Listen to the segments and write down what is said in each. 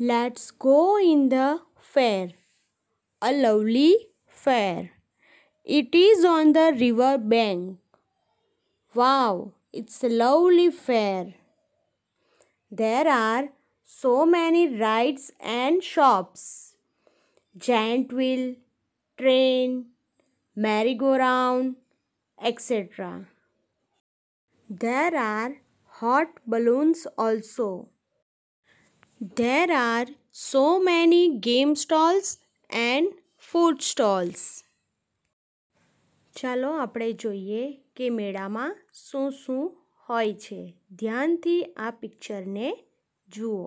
Let's go in the fair. A lovely fair. It is on the river bank. Wow, it's a lovely fair. There are so many rides and shops. Giant wheel, train, merry-go-round, etc. There are hot balloons also. There are so many game stalls and food stalls. ચાલો આપણે જોઈએ કે મેળામાં શું શું હોય છે ધ્યાનથી આ પિક્ચરને જુઓ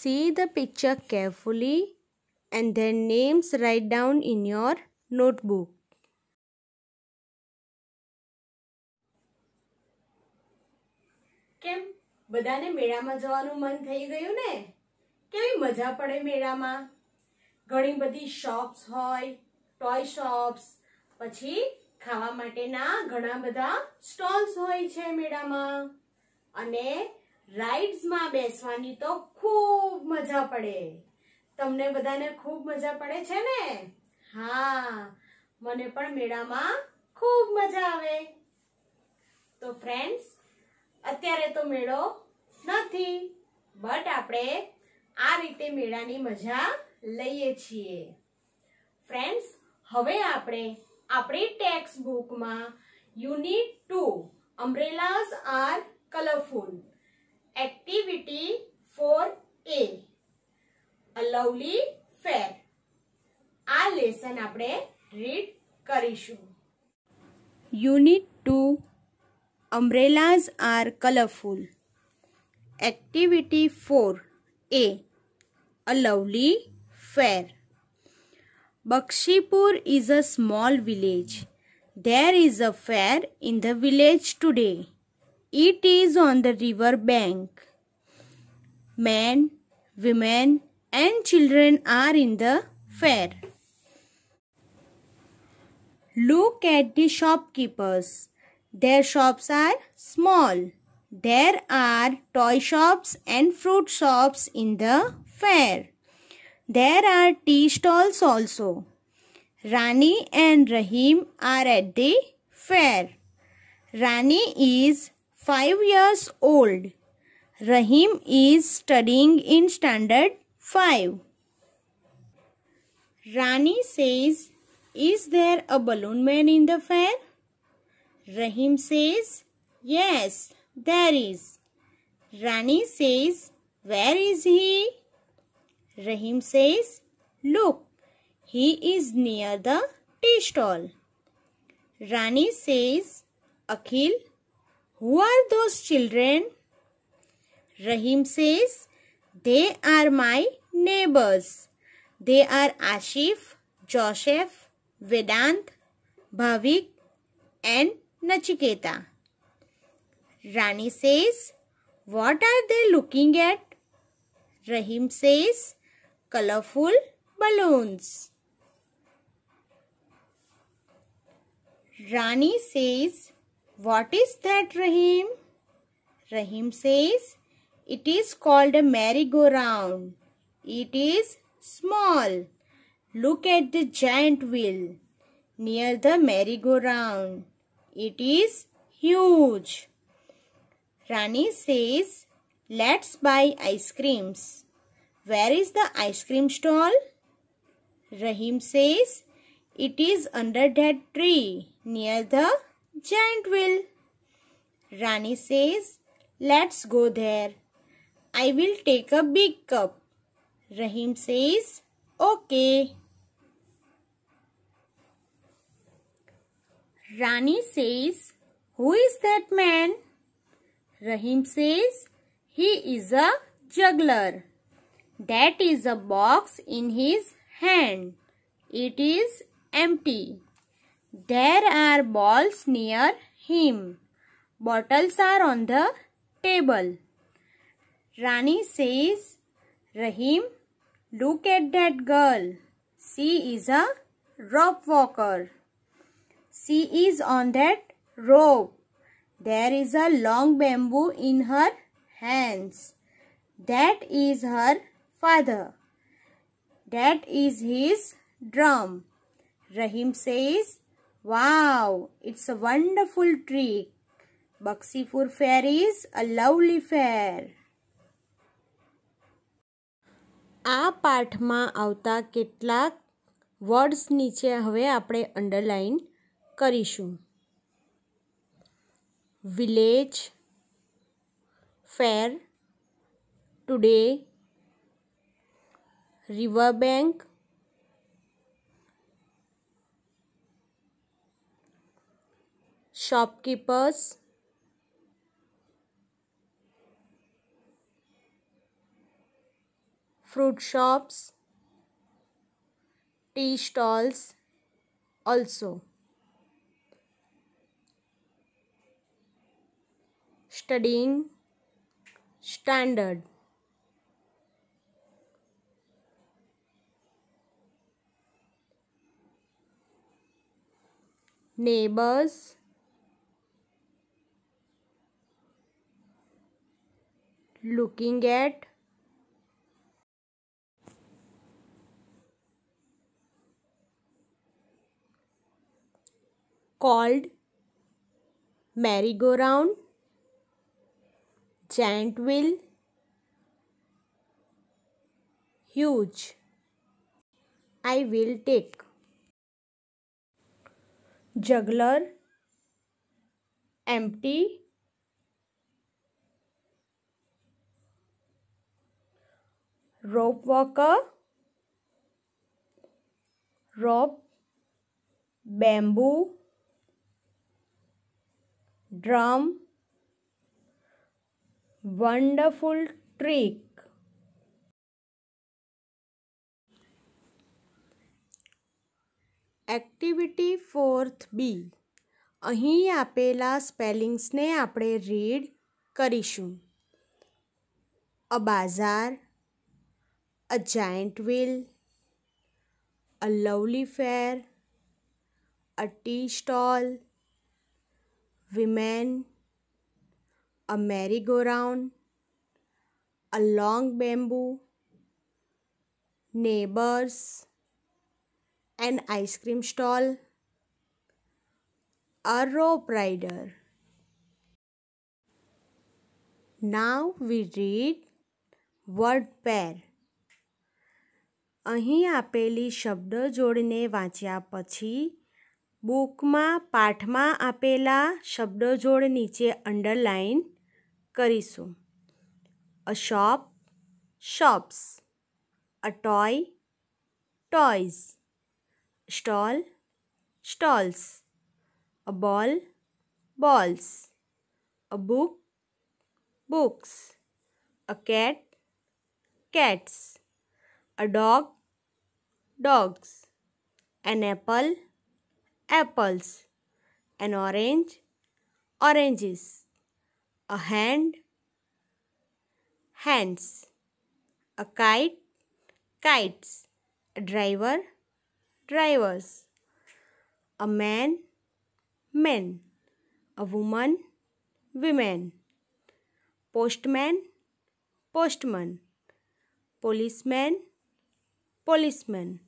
see the picture carefully and their names write down in your notebook કેમ બધાને મેળામાં જવાનું મન થઈ ગયું ને કેવી મજા પડે મેળામાં ઘણી બધી શોપ્સ હોય ટોય શોપ્સ પછી ખાવા માટેના ઘણા બધા સ્ટોલ્સ હોય છે મેળામાં અને રાઇડ્સમાં બેસવાની તો ખૂબ મજા પડે તમને બધાને ખૂબ મજા પડે છે ને હા મને પણ મેળામાં ખૂબ મજા આવે તો ફ્રેન્ડ્સ અત્યારે તો મેળો નથી બટ આપણે આ રીતે મેળાની મજા લઈએ છીએ ફ્રેન્ડ્સ હવે આપણે આપણી ટેક્સ્ટ બુકમાં unit two umbrellas are colourful activity four A a lovely fair આ લેસન આપણે રીડ કરીશું unit two Umbrellas are colorful. Activity 4 A. A lovely fair. Bakshipur is a small village. There is a fair in the village today. It is on the river bank. Men, women and children are in the fair. Look at the shopkeepers. Their shops are small. There are toy shops and fruit shops in the fair. There are tea stalls also. Rani and Rahim are at the fair. Rani is 5 years old. Rahim is studying in standard 5. Rani says, Is there a balloon man in the fair? Rahim says, Yes, there is. Rani says, Where is he? Rahim says, Look, he is near the tea stall. Rani says, Akhil, who are those children? Rahim says, They are my neighbors. They are Ashif, Joseph, Vedant, Bhavik and Nachiketa. Rani says, What are they looking at? Rahim says, Colorful balloons. Rani says, What is that Rahim? Rahim says, It is called a merry-go-round. It is small. Look at the giant wheel near the merry-go-round. It is huge. Rani says, let's buy ice creams. Where is the ice cream stall? Rahim says, it is under that tree near the giant wheel. Rani says, let's go there. I will take a big cup. Rahim says, okay. Rani says, Who is that man? Rahim says, He is a juggler. That is a box in his hand. It is empty. There are balls near him. Bottles are on the table. Rani says, Rahim, look at that girl. She is a rope walker. She is on that rope. There is a long bamboo in her hands. That is her father. That is his drum. Rahim says, Wow, it's a wonderful trick. Baksipur fair is a lovely fair. આ પાઠમાં આવતા કેટલાક words નીચે હવે આપણે underline करीशू village fair today river bank shopkeepers fruit shops tea stalls also studying standard. Neighbors looking at called merry-go-round Gentville huge I will take juggler empty rope walker rope bamboo drum wonderful trick activity fourth B અહીં આપેલા સ્પેલિંગ્સને આપણે read કરીશું અ બાઝાર a giant wheel, a lovely fair, a tea stall, women, a merry-go-round, a long bamboo, neighbors, an ice cream stall, a rope rider. Now we read word pair. અહીં આપેલી શબ્દ જોડને વાંચ્યા પછી બુકમાં પાઠમાં આપેલા શબ્દજોડ નીચે underline a shop, shops, a toy, toys, toys stall stalls a ball balls a book books a cat cats a dog dogs an apple apples an orange oranges a hand, hands, a kite, kites, a driver, drivers, a man, men, a woman, women, postman, postman, policeman, policeman,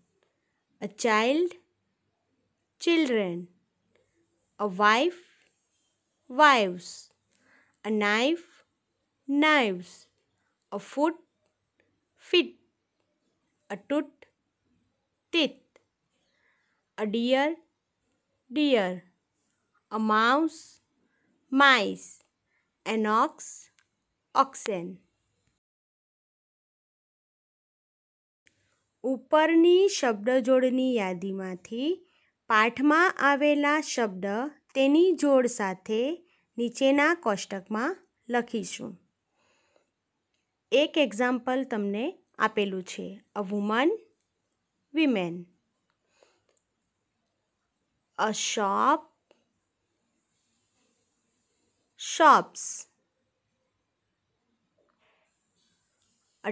a child, children, a wife, wives. a knife, knives, a foot, feet, a tooth, teeth, a deer, deer, a mouse, mice, an ox, oxen. ઉપરની શબ્દજોડની યાદીમાંથી પાઠમાં આવેલા શબ્દ તેની જોડ સાથે નીચેના કોષ્ટકમાં લખીશું એક એક્ઝામ્પલ તમને આપેલું છે a woman women a shop shops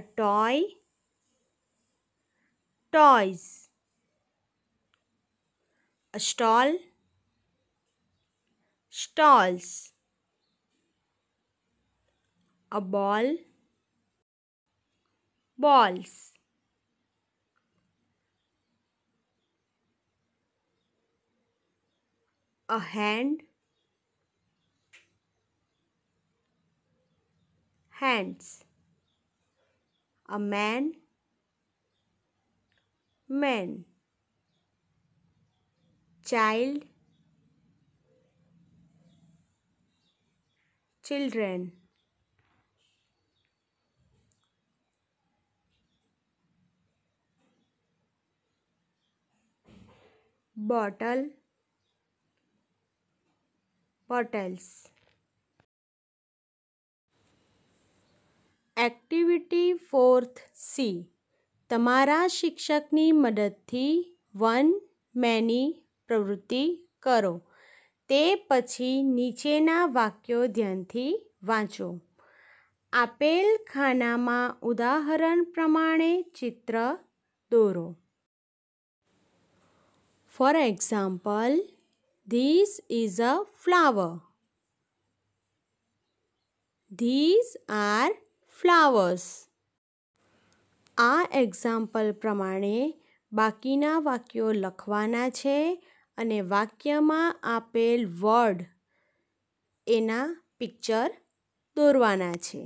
a toy toys a stall stalls a ball balls a hand hands a man men child children bottle bottles activity fourth C તમારા શિક્ષકની મદદથી વન મેની પ્રવૃત્તિ કરો તે પછી નીચેના વાક્યો ધ્યાનથી વાંચો આપેલ ખાનામાં ઉદાહરણ પ્રમાણે ચિત્ર દોરો for example this is a flower These are flowers આ એક્ઝામ્પલ પ્રમાણે બાકીના વાક્યો લખવાના છે અને વાક્યમાં આપેલ વર્ડ એના પિક્ચર દોરવાના છે